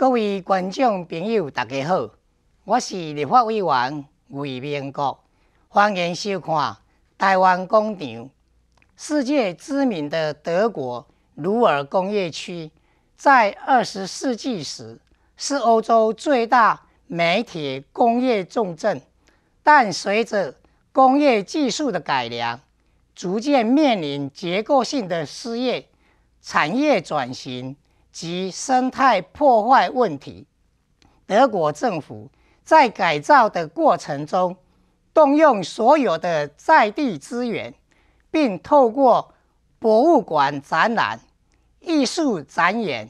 各位观众朋友，大家好，我是立法委员魏明国，欢迎收看《台湾工厂。世界知名的德国鲁尔工业区，在二十世纪时是欧洲最大煤铁工业重镇，但随着工业技术的改良，逐渐面临结构性的失业、产业转型。及生态破坏问题，德国政府在改造的过程中，动用所有的在地资源，并透过博物馆展览、艺术展演、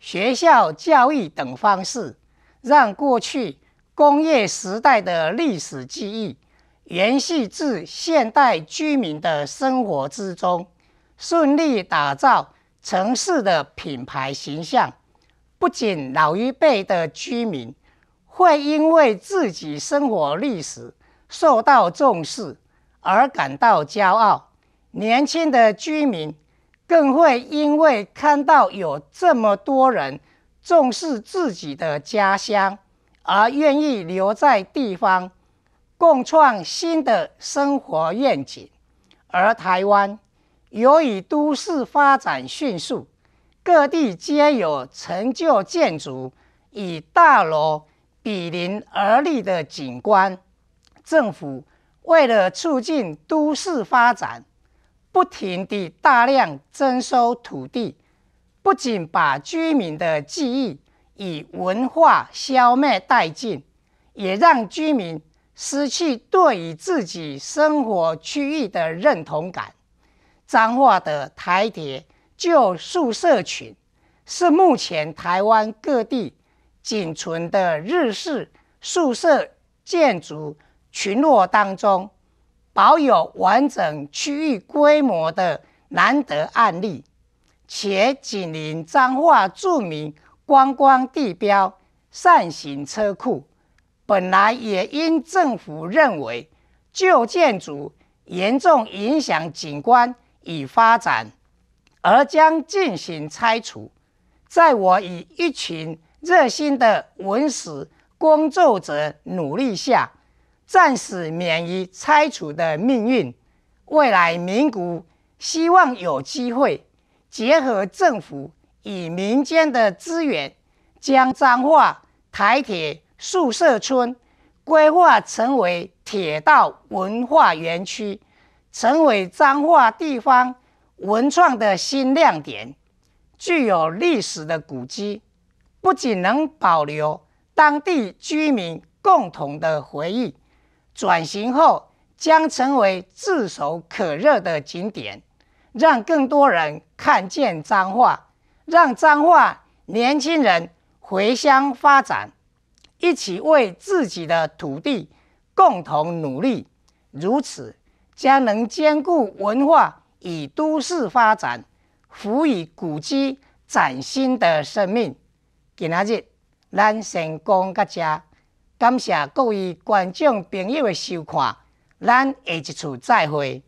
学校教育等方式，让过去工业时代的历史记忆延续至现代居民的生活之中，顺利打造。城市的品牌形象，不仅老一辈的居民会因为自己生活历史受到重视而感到骄傲，年轻的居民更会因为看到有这么多人重视自己的家乡而愿意留在地方，共创新的生活愿景，而台湾。由于都市发展迅速，各地皆有陈旧建筑与大楼比邻而立的景观。政府为了促进都市发展，不停地大量征收土地，不仅把居民的记忆与文化消灭殆尽，也让居民失去对于自己生活区域的认同感。彰化的台铁旧宿舍群，是目前台湾各地仅存的日式宿舍建筑群落当中，保有完整区域规模的难得案例，且紧邻彰化著名观光地标扇形车库，本来也因政府认为旧建筑严重影响景观。已发展，而将进行拆除。在我与一群热心的文史工作者努力下，暂时免于拆除的命运。未来，民古希望有机会结合政府与民间的资源，将彰化台铁宿舍村规划成为铁道文化园区。成为彰化地方文创的新亮点，具有历史的古迹，不仅能保留当地居民共同的回忆，转型后将成为炙手可热的景点，让更多人看见彰化，让彰化年轻人回乡发展，一起为自己的土地共同努力。如此。将能兼顾文化与都市发展，赋予古迹崭新的生命。今仔日，咱先讲到这，感谢各位观众朋友的收看，咱下一次再会。